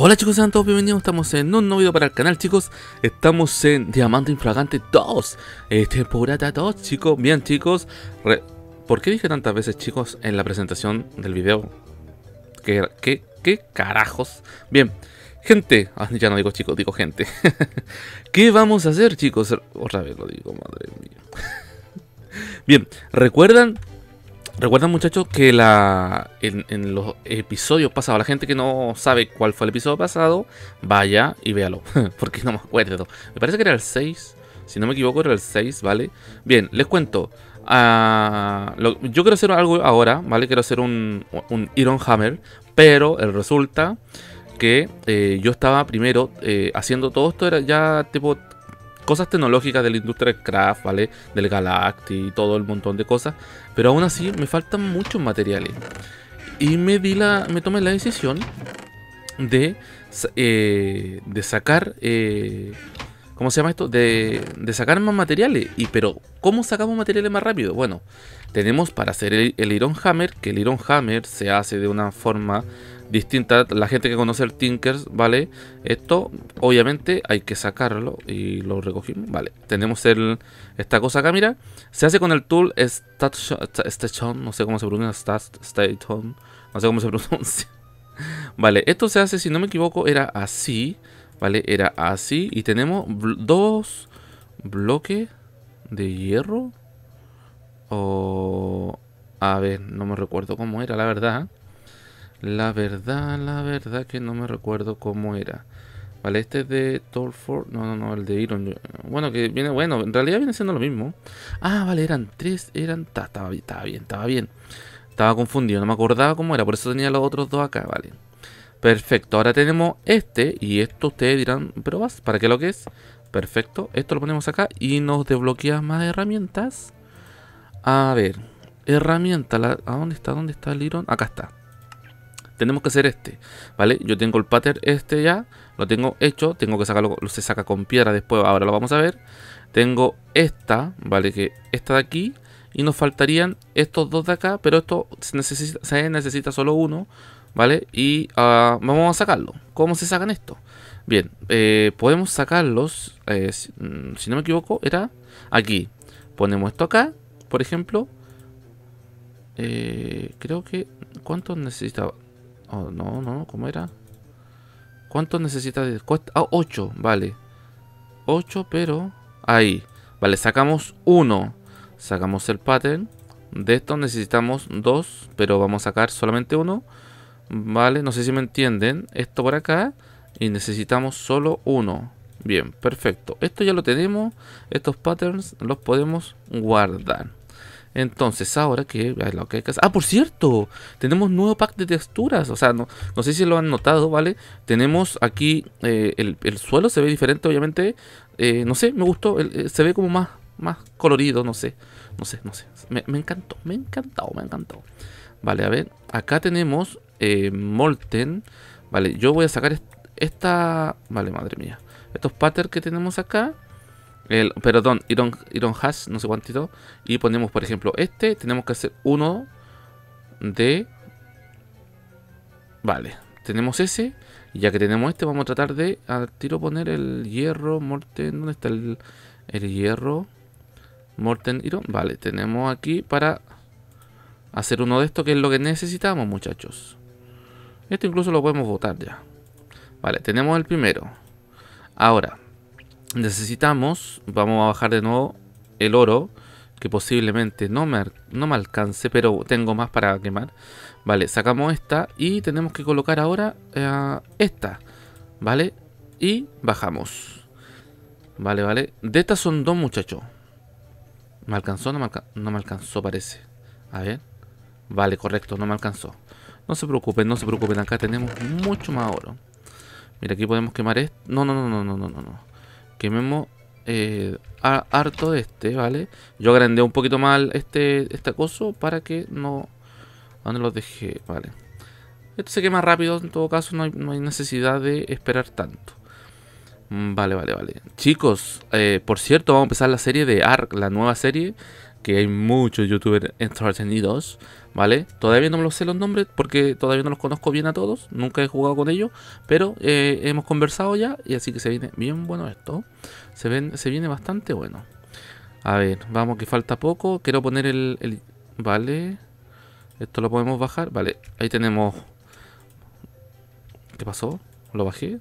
Hola chicos, sean todos bienvenidos, estamos en un nuevo video para el canal chicos Estamos en Diamante Infragante 2 Temporada 2 chicos, bien chicos ¿Por qué dije tantas veces chicos en la presentación del video? ¿Qué, qué, qué carajos? Bien, gente, ah, ya no digo chicos, digo gente ¿Qué vamos a hacer chicos? Otra vez lo digo, madre mía Bien, ¿recuerdan Recuerdan, muchachos que la, en, los episodios pasados, la gente que no sabe cuál fue el episodio pasado, vaya y véalo, porque no me acuerdo. Me parece que era el 6, si no me equivoco era el 6, ¿vale? Bien, les cuento. Ah, yo quiero hacer algo ahora, ¿vale? Quiero hacer un, un Iron Hammer, pero resulta que eh, yo estaba primero eh, haciendo todo esto, era ya tipo cosas tecnológicas de la industria del craft, ¿vale? Del Galacti y todo el montón de cosas. Pero aún así me faltan muchos materiales. Y me di la. me tomé la decisión de. Eh, de sacar. Eh, ¿Cómo se llama esto? De, sacar más materiales. Y pero, ¿cómo sacamos materiales más rápido? Bueno, tenemos para hacer el Iron Hammer, que el Iron Hammer se hace de una forma distinta. La gente que conoce el Tinkers, ¿vale? Esto, obviamente, hay que sacarlo y lo recogimos, ¿vale? Tenemos el, esta cosa acá, mira. Se hace con el tool Station, no sé cómo se pronuncia, Station, no sé cómo se pronuncia. Vale, esto se hace, si no me equivoco, era así, ¿vale? Era así y tenemos dos bloques de hierro. O... A ver, no me recuerdo cómo era, la verdad. La verdad, la verdad que no me recuerdo cómo era. Vale, este es de Torford. No, no, no, el de Iron. Bueno, que viene, bueno, en realidad viene siendo lo mismo. Ah, vale, eran tres, eran. Estaba bien, estaba bien, estaba bien. Estaba confundido, no me acordaba cómo era, por eso tenía los otros dos acá, vale. Perfecto, ahora tenemos este y esto ustedes dirán, pero vas, ¿para qué lo que es? Perfecto, esto lo ponemos acá y nos desbloquea más herramientas. A ver, herramienta, ¿a dónde está? ¿Dónde está el Iron? Acá está tenemos que hacer este, ¿vale? Yo tengo el pattern este ya, lo tengo hecho, tengo que sacarlo, se saca con piedra después, ahora lo vamos a ver. Tengo esta, ¿vale? Que esta de aquí, y nos faltarían estos dos de acá, pero esto se necesita, se necesita solo uno, ¿vale? Y ah, vamos a sacarlo. ¿Cómo se sacan esto? Bien, eh, podemos sacarlos, eh, mm, si, no me equivoco, era aquí. Ponemos esto acá, por ejemplo, eh, creo que... ¿Cuántos necesitaba? Oh, no, no, ¿cómo era? ¿Cuánto necesita? cuesta, ah, 8, vale. 8, pero... Ahí. Vale, sacamos uno Sacamos el pattern. De esto necesitamos dos pero vamos a sacar solamente uno Vale, no sé si me entienden. Esto por acá. Y necesitamos solo uno Bien, perfecto. Esto ya lo tenemos. Estos patterns los podemos guardar. Entonces, ahora que ah, lo que hay Ah, por cierto, tenemos nuevo pack de texturas. O sea, no, no sé si lo han notado, ¿vale? Tenemos aquí eh, el, suelo, se ve diferente, obviamente. Eh, no sé, me gustó. Eh, se ve como más, más colorido, no sé. No sé, no sé. Me, encantó, me encantó, me encantó. Vale, a ver. Acá tenemos Molten. Vale, yo voy a sacar esta. Vale, madre mía. Estos patterns que tenemos acá perdón, Iron, Iron Hash, no sé cuánto y ponemos, por ejemplo, este, tenemos que hacer uno de... Vale, tenemos ese, ya que tenemos este, vamos a tratar de tiro poner el hierro, Morten, ¿dónde está el, el hierro? Morten Iron, vale, tenemos aquí para hacer uno de estos, que es lo que necesitamos, muchachos. Esto incluso lo podemos botar ya. Vale, tenemos el primero. Ahora, necesitamos, vamos a bajar de nuevo el oro, que posiblemente no me, no me alcance, pero tengo más para quemar. Vale, sacamos esta y tenemos que colocar ahora eh, esta, ¿vale? Y bajamos. Vale, vale. De estas son dos muchachos. ¿Me alcanzó? No me, no me alcanzó, parece. A ver. Vale, correcto, no me alcanzó. No se preocupen, no se preocupen. Acá tenemos mucho más oro. Mira, aquí podemos quemar esto. No, no, no, no, no, no, no. Quememos eh, harto de este, ¿vale? Yo agrandé un poquito mal este, este acoso para que no... ¿Dónde lo dejé? Vale. Esto se quema rápido, en todo caso no hay, necesidad de esperar tanto. Mm, vale, vale, vale. Chicos, eh, por cierto, vamos a empezar la serie de ARC, la nueva serie que hay muchos youtubers entretenidos, ¿vale? Todavía no me los sé los nombres porque todavía no los conozco bien a todos, nunca he jugado con ellos, pero eh, hemos conversado ya y así que se viene bien bueno esto. Se, ven, se viene bastante bueno. A ver, vamos que falta poco, quiero poner el, el... Vale, esto lo podemos bajar, vale, ahí tenemos... ¿Qué pasó? ¿Lo bajé?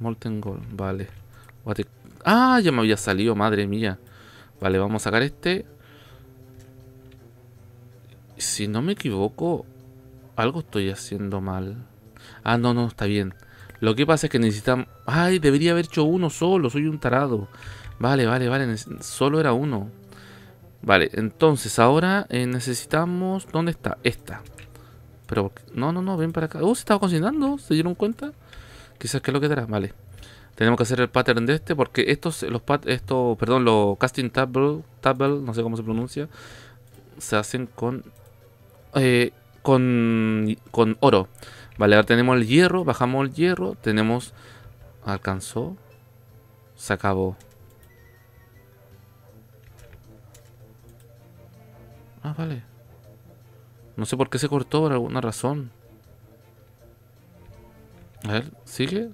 Molten Gold, vale. Ah, ya me había salido, madre mía. Vale, vamos a sacar este si no me equivoco, algo estoy haciendo mal. Ah, no, no, está bien. Lo que pasa es que necesitamos... Ay, debería haber hecho uno solo, soy un tarado. Vale, vale, vale, solo era uno. Vale, entonces ahora eh, necesitamos... ¿Dónde está? Esta. Pero... No, no, no, ven para acá. Oh, se estaba cocinando, ¿se dieron cuenta? Quizás que lo que dará vale. Tenemos que hacer el pattern de este porque estos, los pat, esto, perdón, los casting table, table, no sé cómo se pronuncia, se hacen con eh, con, con oro. Vale, ahora tenemos el hierro, bajamos el hierro, tenemos... ¿Alcanzó? Se acabó. Ah, vale. No sé por qué se cortó por alguna razón. A ver, ¿sigue?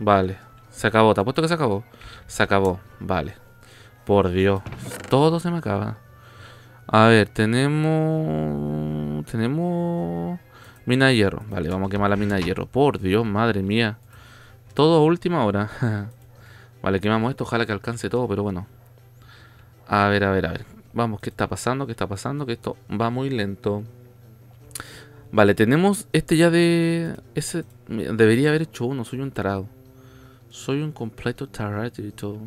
Vale. Se acabó, te apuesto que se acabó. Se acabó, vale. Por Dios, todo se me acaba. A ver, tenemos... Tenemos... Mina de hierro. Vale, vamos a quemar la mina de hierro. Por Dios, madre mía. Todo a última hora. vale, quemamos esto. Ojalá que alcance todo, pero bueno. A ver, a ver, a ver. Vamos, ¿qué está pasando? ¿Qué está pasando? Que esto va muy lento. Vale, tenemos este ya de... Ese... Debería haber hecho uno. Soy un tarado. Soy un completo tarado todo.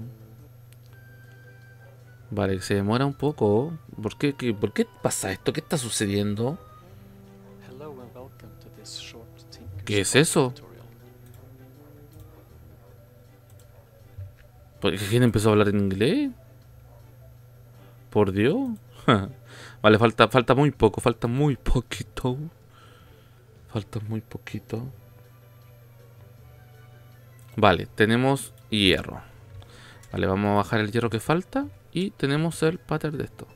Vale, se demora un poco. ¿Por qué, ¿Por qué pasa esto? ¿Qué está sucediendo? ¿Qué es eso? ¿Por qué empezó a hablar en inglés? Por Dios. vale, falta, falta muy poco, falta muy poquito. Falta muy poquito. Vale, tenemos hierro. Vale, vamos a bajar el hierro que falta. Y tenemos el pattern de esto.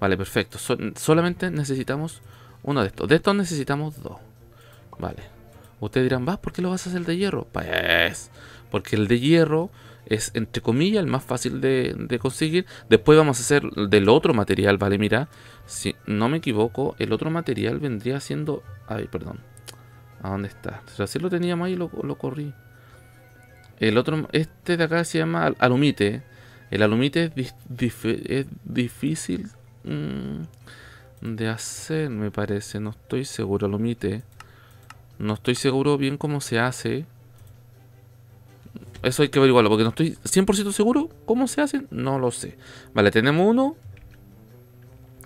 Vale, perfecto. solamente necesitamos uno de estos. De estos necesitamos dos. Vale. Ustedes dirán, ¿vas? ¿Por qué lo vas a hacer de hierro? Pues, porque el de hierro es, entre comillas, el más fácil de, conseguir. Después vamos a hacer del otro material, ¿vale? Mira, si no me equivoco, el otro material vendría siendo... Ay, perdón. ¿A dónde está? Si lo teníamos ahí lo, lo corrí. El otro, este de acá se llama alumite. El alumite es, difícil mm, de hacer, me parece. No estoy seguro, alumite. No estoy seguro bien cómo se hace. Eso hay que averiguarlo, porque no estoy 100% seguro cómo se hace. No lo sé. Vale, tenemos uno.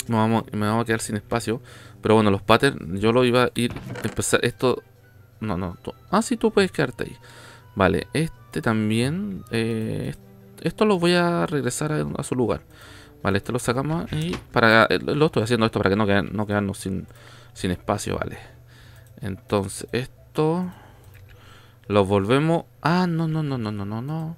me vamos a quedar sin espacio. Pero bueno, los patterns, yo lo iba a ir... Empezar esto... No, no. ah, sí, tú puedes quedarte ahí. Vale, este también. este esto lo voy a regresar a, su lugar. Vale, esto lo sacamos y para eh, lo estoy haciendo esto para que no, quedarnos sin, espacio, vale. Entonces, esto lo volvemos. Ah, no, no, no, no, no, no, no.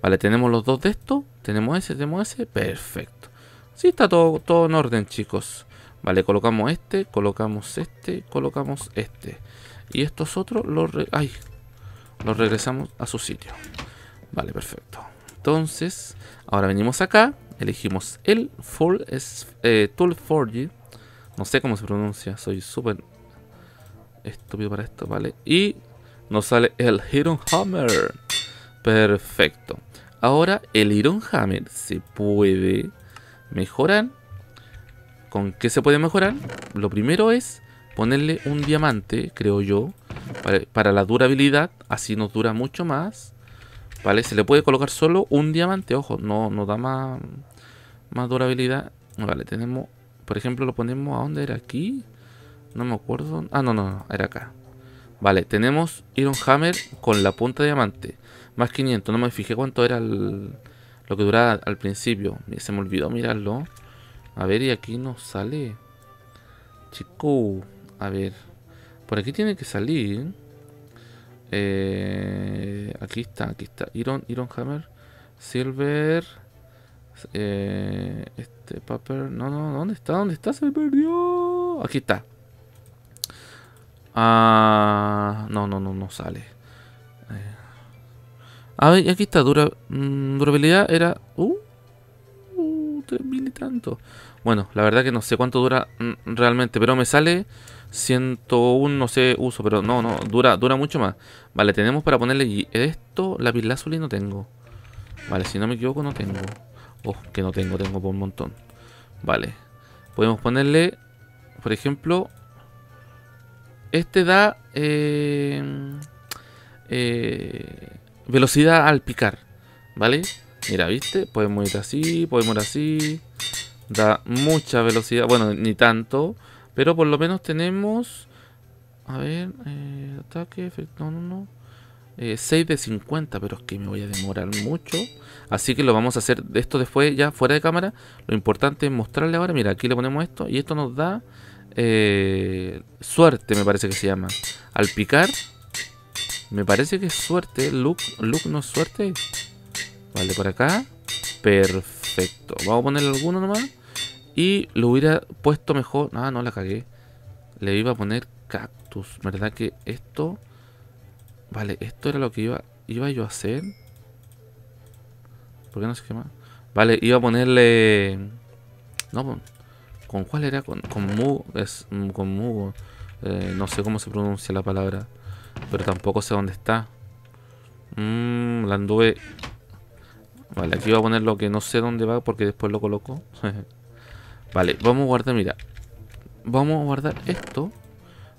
Vale, tenemos los dos de estos. Tenemos ese, tenemos ese. Perfecto. Sí, está todo, todo en orden, chicos. Vale, colocamos este, colocamos este, colocamos este. Y estos otros los, Ay, los regresamos a su sitio. Vale, perfecto. Entonces, ahora venimos acá, elegimos el Full eh, Tool 4 No sé cómo se pronuncia, soy súper estúpido para esto, ¿vale? Y nos sale el iron Hammer. Perfecto. Ahora el Iron Hammer se puede mejorar. ¿Con qué se puede mejorar? Lo primero es ponerle un diamante, creo yo, para la durabilidad. Así nos dura mucho más. ¿Vale? Se le puede colocar solo un diamante, ojo, no, no da más, más durabilidad. Vale, tenemos, por ejemplo, lo ponemos, ¿a dónde era? ¿Aquí? No me acuerdo. Ah, no, no, no, era acá. Vale, tenemos Iron Hammer con la punta de diamante. Más 500, no me fijé cuánto era lo que duraba al principio. Se me olvidó mirarlo. A ver, y aquí nos sale. Chico, a ver. Por aquí tiene que salir. Eh, aquí está, aquí está. Iron, Iron Hammer. Silver. Eh, este paper. No, no, ¿dónde está? ¿Dónde está? Se perdió. Aquí está. Ah, no, no, no, no sale. Eh. aquí está. Dura, mm, durabilidad era. Uh, uh, mil y tanto. Bueno, la verdad que no sé cuánto dura mm, realmente, pero me sale 101, no sé, uso, pero no, no, dura, dura mucho más. Vale, tenemos para ponerle esto, la y no tengo. Vale, si no me equivoco no tengo. Oh, que no tengo, tengo por un montón. Vale. Podemos ponerle, por ejemplo, este da eh, eh, velocidad al picar, ¿vale? Mira, ¿viste? Podemos ir así, podemos ir así. Da mucha velocidad, bueno, ni tanto. Pero por lo menos tenemos... A ver, eh, ataque, no, no, 6 eh, de 50, pero es que me voy a demorar mucho. Así que lo vamos a hacer de esto después, ya fuera de cámara. Lo importante es mostrarle ahora. Mira, aquí le ponemos esto y esto nos da eh, suerte, me parece que se llama. Al picar, me parece que es suerte. Look, look no es suerte. Vale, por acá. Perfecto. Vamos a poner alguno nomás. Y lo hubiera puesto mejor. Ah, no la cagué. Le iba a poner cactus. ¿Verdad que esto? Vale, esto era lo que iba, iba yo a hacer. ¿Por qué no se quema? Vale, iba a ponerle... No, pues, ¿con cuál era? Con, con Mugo. Es, mm, con Mugo. Eh, no sé cómo se pronuncia la palabra. Pero tampoco sé dónde está. Mmm, la anduve... Vale, aquí iba a poner lo que no sé dónde va porque después lo coloco. Vale, vamos a guardar, mira. Vamos a guardar esto.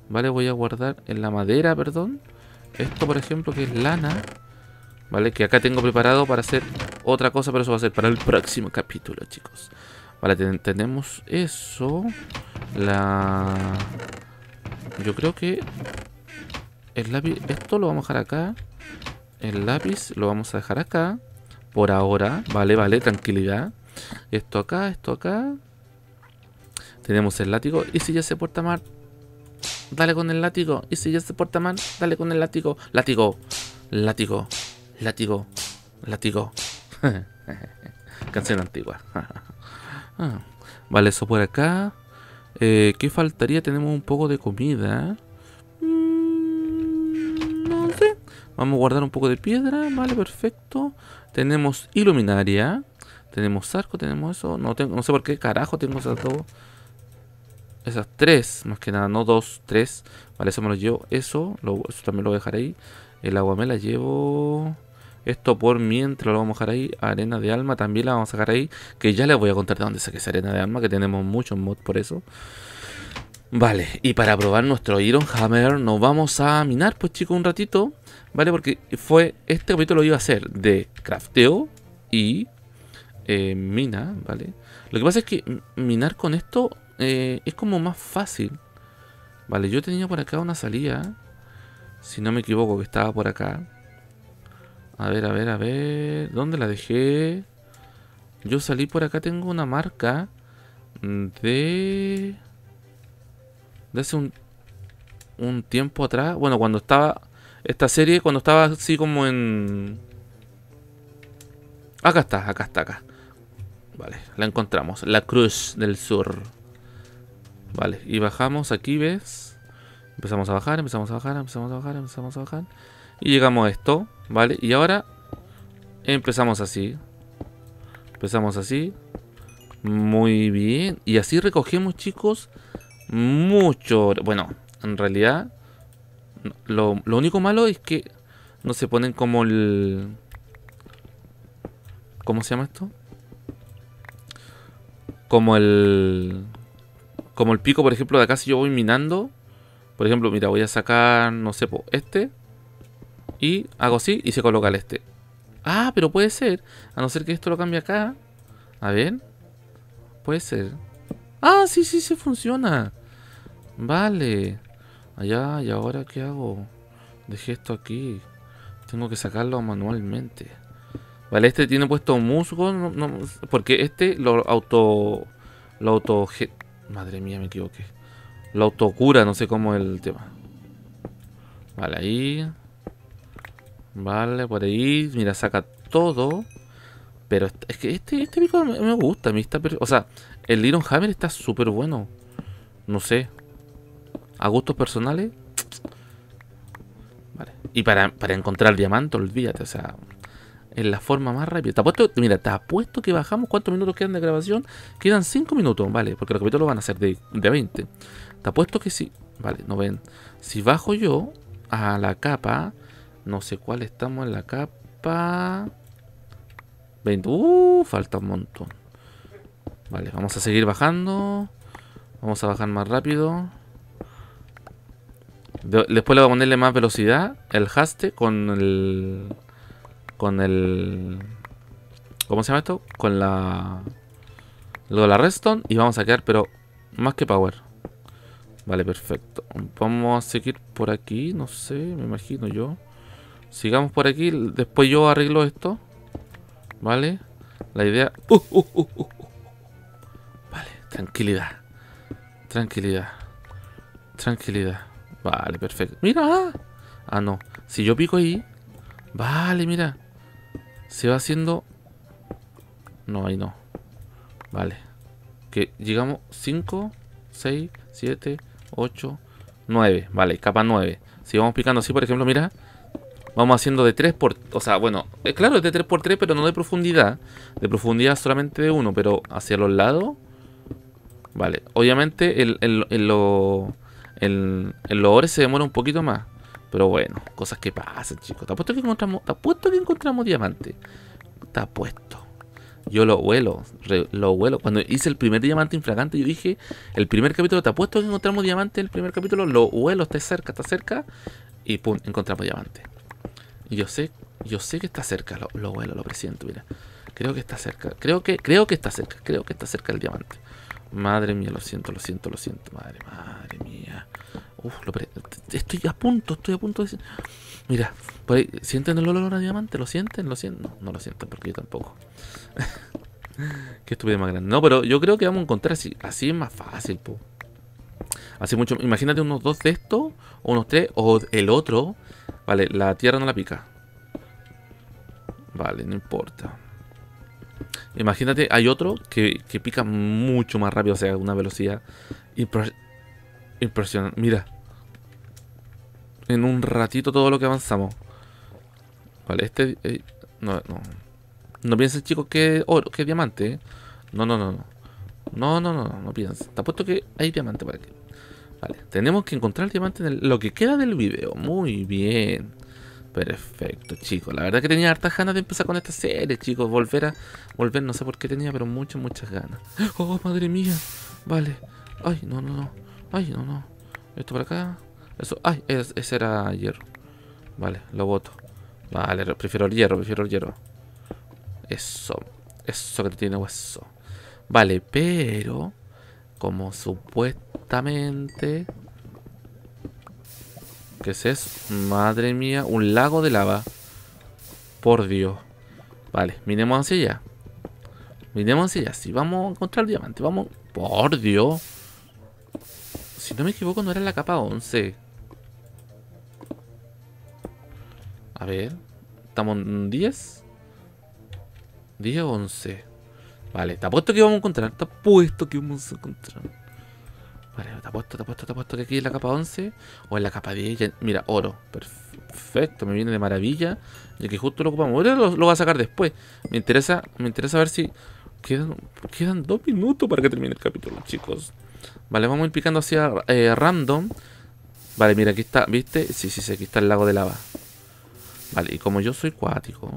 Vale, voy a guardar en la madera, perdón. Esto, por ejemplo, que es lana. Vale, que acá tengo preparado para hacer otra cosa, pero eso va a ser para el próximo capítulo, chicos. Vale, tenemos eso. La... Yo creo que... El lápiz... Esto lo vamos a dejar acá. El lápiz lo vamos a dejar acá. Por ahora. Vale, vale, tranquilidad. Esto acá, esto acá. Tenemos el látigo. Y si ya se porta mal, dale con el látigo. Y si ya se porta mal, dale con el látigo. Látigo, látigo, látigo, látigo. Canción antigua. Ah, vale, eso por acá. Eh, ¿Qué faltaría? Tenemos un poco de comida. Mm, no sé. Vamos a guardar un poco de piedra. Vale, perfecto. Tenemos iluminaria. Tenemos arco, tenemos eso. No, tengo, no sé por qué carajo tengo eso esas tres, más que nada, no dos, tres. Vale, eso me lo llevo. Eso, eso también lo voy a dejar ahí. El agua me la llevo. Esto por mientras lo vamos a dejar ahí. Arena de alma también la vamos a sacar ahí. Que ya les voy a contar de dónde saqué esa arena de alma. Que tenemos muchos mods por eso. Vale, y para probar nuestro Iron Hammer nos vamos a minar, pues chicos, un ratito. Vale, porque fue este capítulo lo iba a hacer de crafteo y eh, mina, ¿vale? Lo que pasa es que minar con esto eh, es como más fácil. Vale, yo tenía por acá una salida. Si no me equivoco, que estaba por acá. A ver, a ver, a ver. ¿Dónde la dejé? Yo salí por acá, tengo una marca de... De hace un, un tiempo atrás. Bueno, cuando estaba... Esta serie, cuando estaba así como en... Acá está, acá está, acá. Vale, la encontramos. La Cruz del Sur. Vale, y bajamos aquí, ¿ves? Empezamos a bajar, empezamos a bajar, empezamos a bajar, empezamos a bajar. Y llegamos a esto, ¿vale? Y ahora empezamos así. Empezamos así. Muy bien. Y así recogemos, chicos, mucho... Bueno, en realidad, lo, lo único malo es que no se ponen como el... ¿Cómo se llama esto? Como el... Como el pico, por ejemplo, de acá si yo voy minando. Por ejemplo, mira, voy a sacar, no sé, este. Y hago así y se coloca el este. Ah, pero puede ser. A no ser que esto lo cambie acá. A ver. Puede ser. Ah, sí, sí, se sí, funciona. Vale. Allá, ¿y ahora qué hago? Dejé esto aquí. Tengo que sacarlo manualmente. Vale, este tiene puesto musgo. no, porque este lo auto... Lo auto Madre mía, me equivoqué. La autocura, no sé cómo es el tema. Vale, ahí. Vale, por ahí. Mira, saca todo. Pero es que este, este me gusta. A mí está o sea, el iron Hammer está súper bueno. No sé. A gustos personales. Vale. Y para, para encontrar el diamante, olvídate. O sea, en la forma más rápida. Te apuesto, mira, te apuesto que bajamos cuántos minutos quedan de grabación. Quedan 5 minutos, vale, porque los capítulos van a hacer de, 20. Te apuesto que sí. Vale, no ven. Si bajo yo a la capa, no sé cuál estamos en la capa. 20. Uh, falta un montón. Vale, vamos a seguir bajando. Vamos a bajar más rápido. después le voy a ponerle más velocidad. El haste con el con el... ¿Cómo se llama esto? Con la... Lo de la redstone y vamos a quedar, pero más que power. Vale, perfecto. Vamos a seguir por aquí, no sé, me imagino yo. Sigamos por aquí, después yo arreglo esto. Vale, la idea... Uh, uh, uh, vale, tranquilidad. Tranquilidad. Tranquilidad. Vale, perfecto. ¡Mira! Ah, ah no. Si yo pico ahí... Vale, mira se va haciendo... No, ahí no. Vale. Que llegamos 5, 6, 7, 8, 9. Vale, capa 9. Si vamos picando así, por ejemplo, mira. Vamos haciendo de 3 por... O sea, bueno, es eh, claro, es de 3 por 3, pero no de profundidad. De profundidad solamente de 1, pero hacia los lados... Vale, obviamente el, el, el, lo, el, se demora un poquito más. Pero bueno, cosas que pasan, chicos. Te apuesto que encontramos, te apuesto que encontramos diamante. Te puesto Yo lo vuelo, lo vuelo. Cuando hice el primer diamante infragante, yo dije, el primer capítulo, te apuesto que encontramos diamante el primer capítulo, lo vuelo, está cerca, está cerca. Y pum, encontramos diamante. Y yo sé, yo sé que está cerca, lo, lo vuelo, lo presiento, mira. Creo que está cerca, creo que, creo que está cerca, creo que está cerca el diamante. Madre mía, lo siento, lo siento, lo siento, madre, madre mía estoy a punto, estoy a punto de... Mira, por ahí, ¿sienten el olor a diamante? ¿Lo sienten? ¿Lo sienten? No, no lo sienten porque yo tampoco. que estuviera más grande. No, pero yo creo que vamos a encontrar así. Así es más fácil, po. Así mucho. Imagínate unos dos de estos, o unos tres, o el otro. Vale, la tierra no la pica. Vale, no importa. Imagínate, hay otro que, pica mucho más rápido, o sea, una velocidad Impresionante. Mira, en un ratito todo lo que avanzamos. Vale, este... Eh, no, no. No piensen, chicos, que oro, que diamante. ¿eh? No, no, no, no. No, no, no, no, no piensen. Te apuesto que hay diamante para aquí. Vale, tenemos que encontrar el diamante en lo que queda del video. Muy bien. Perfecto, chicos. La verdad que tenía hartas ganas de empezar con esta serie, chicos. Volver a... Volver, no sé por qué tenía, pero muchas, muchas ganas. ¡Oh, madre mía! Vale. Ay, no, no, no. Ay, no, no. Esto por acá. Eso, ay, ese era hierro. Vale, lo voto. Vale, prefiero el hierro, prefiero el hierro. Eso, eso que tiene hueso. Vale, pero como supuestamente... ¿Qué es eso? Madre mía, un lago de lava. Por Dios. Vale, minemos hacia allá. Minemos hacia allá. sí, vamos a encontrar el diamante, vamos... Por Dios. Si no me equivoco, no era la capa 11. A ver. Estamos en 10. 10 11. Vale, te apuesto que vamos a encontrar. Te apuesto que vamos a encontrar. Vale, te apuesto, te apuesto, te apuesto que aquí es la capa 11. O en la capa 10. mira, oro. Perfecto, me viene de maravilla. Y aquí justo lo ocupamos. Ahora lo, lo voy a sacar después. Me interesa, me interesa ver si... Quedan, dos minutos para que termine el capítulo, chicos. Vale, vamos a ir picando hacia eh, random. Vale, mira, aquí está, ¿viste? Sí, sí, sí, aquí está el lago de lava. Vale, y como yo soy cuático.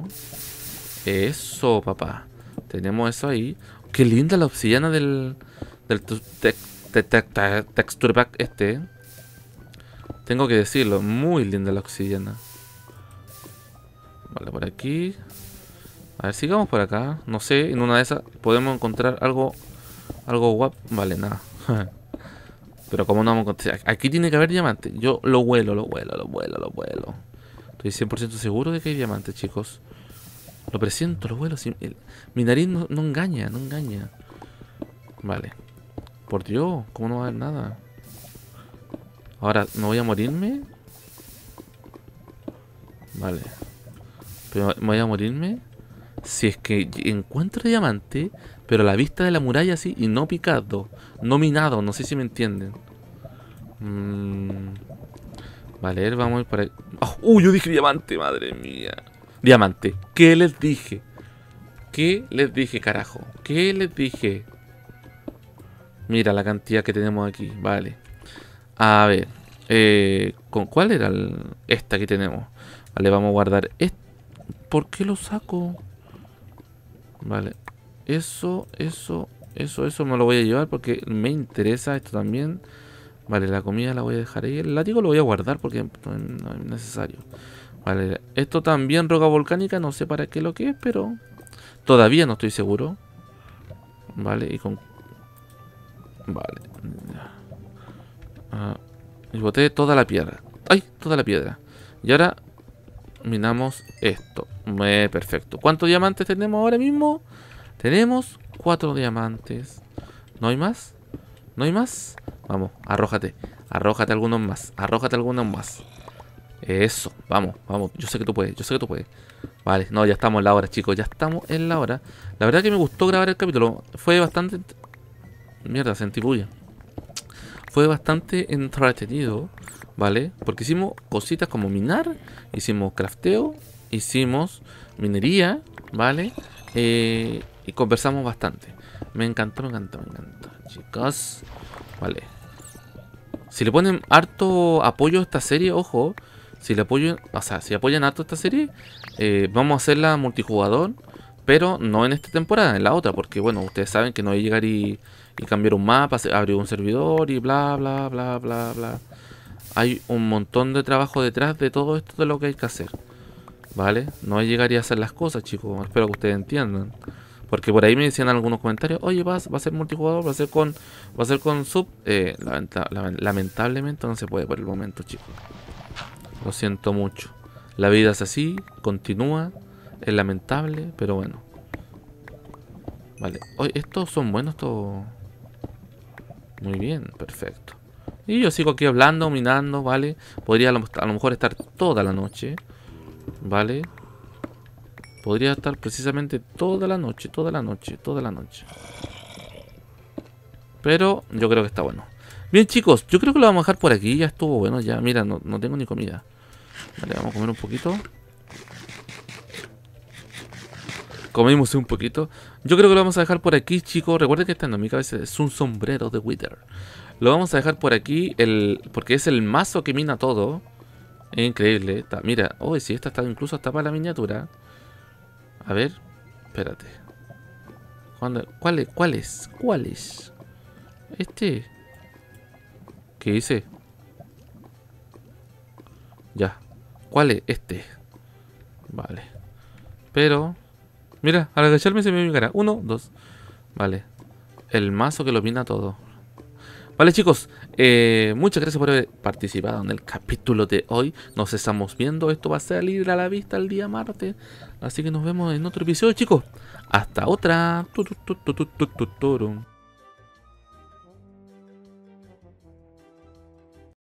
Eso, papá. Tenemos eso ahí. Qué linda la obsidiana del. Del texture pack este. Tengo que decirlo. Muy linda la obsidiana. Vale, por aquí. A ver, sigamos por acá. No sé, en una de esas podemos encontrar algo. Algo guapo. Vale, nada. Pero como no vamos a Aquí tiene que haber diamante. Yo lo vuelo, lo vuelo, lo vuelo, lo vuelo. Estoy 100% seguro de que hay diamantes, chicos. Lo presiento, lo vuelo. Mi nariz no, engaña, no engaña. Vale. Por Dios, ¿cómo no va a haber nada? Ahora, ¿no voy a morirme? Vale. Pero ¿me voy a morirme? Si es que encuentro diamante, pero a la vista de la muralla sí y no picado, no minado, no sé si me entienden. Mmm... Vale, vamos a ir para... Ah, uh, yo dije diamante, madre mía. Diamante. ¿Qué les dije? ¿Qué les dije, carajo? ¿Qué les dije? Mira la cantidad que tenemos aquí. Vale. A ver. Eh, ¿Con cuál era esta que tenemos? Vale, vamos a guardar... ¿Por qué lo saco? Vale. Eso, eso, eso, eso me lo voy a llevar porque me interesa esto también. Vale, la comida la voy a dejar ahí. El látigo lo voy a guardar porque no es necesario. Vale, esto también roca volcánica, no sé para qué lo que es, pero todavía no estoy seguro. Vale, y con... Vale. Ah, y boté toda la piedra. ¡Ay! Toda la piedra. Y ahora minamos esto. Eh, perfecto. ¿Cuántos diamantes tenemos ahora mismo? Tenemos cuatro diamantes. ¿No hay más? ¿No hay más? Vamos, arrójate. Arrójate algunos más. Arrójate algunos más. Eso, vamos, vamos. Yo sé que tú puedes, yo sé que tú puedes. Vale, no, ya estamos en la hora, chicos. Ya estamos en la hora. La verdad que me gustó grabar el capítulo. Fue bastante... Mierda, sentí bulla. Fue bastante entretenido, ¿vale? Porque hicimos cositas como minar, hicimos crafteo, hicimos minería, ¿vale? Eh, y conversamos bastante. Me encantó, me encantó, me encantó, chicos. Vale. Si le ponen harto apoyo a esta serie, ojo, si le apoyan, o sea, si apoyan harto esta serie, eh, vamos a hacerla multijugador, pero no en esta temporada, en la otra, porque bueno, ustedes saben que no hay llegar y, y cambiar un mapa, abrir un servidor y bla, bla, bla, bla, bla. Hay un montón de trabajo detrás de todo esto de lo que hay que hacer, ¿vale? No hay llegar y hacer las cosas, chicos, espero que ustedes entiendan. Porque por ahí me decían algunos comentarios, oye, vas, va a ser multijugador, va a ser con, va a ser con sub. Eh, lamentablemente no se puede por el momento, chicos. Lo siento mucho. La vida es así, continúa, es lamentable, pero bueno. Vale, hoy estos son buenos, estos... Muy bien, perfecto. Y yo sigo aquí hablando, minando, ¿vale? Podría a lo mejor estar toda la noche, ¿vale? Podría estar precisamente toda la noche, toda la noche, toda la noche. Pero yo creo que está bueno. Bien chicos, yo creo que lo vamos a dejar por aquí. Ya estuvo bueno, ya. Mira, no, tengo ni comida. Vale, vamos a comer un poquito. Comimos un poquito. Yo creo que lo vamos a dejar por aquí, chicos. Recuerden que esta en mi cabeza es un sombrero de Wither. Lo vamos a dejar por aquí, el, porque es el mazo que mina todo. Es increíble. mira, hoy oh, si esta está incluso hasta para la miniatura. A ver, espérate. ¿Cuál es? ¿Cuál es? ¿Cuál es? Este. ¿Qué hice? Ya. ¿Cuál es? Este. Vale. Pero. Mira, al agacharme se me viene mi cara. Uno, dos. Vale. El mazo que lo mina todo. Vale chicos, eh, muchas gracias por haber participado en el capítulo de hoy. Nos estamos viendo, esto va a salir a la vista el día martes. Así que nos vemos en otro episodio chicos. Hasta otra.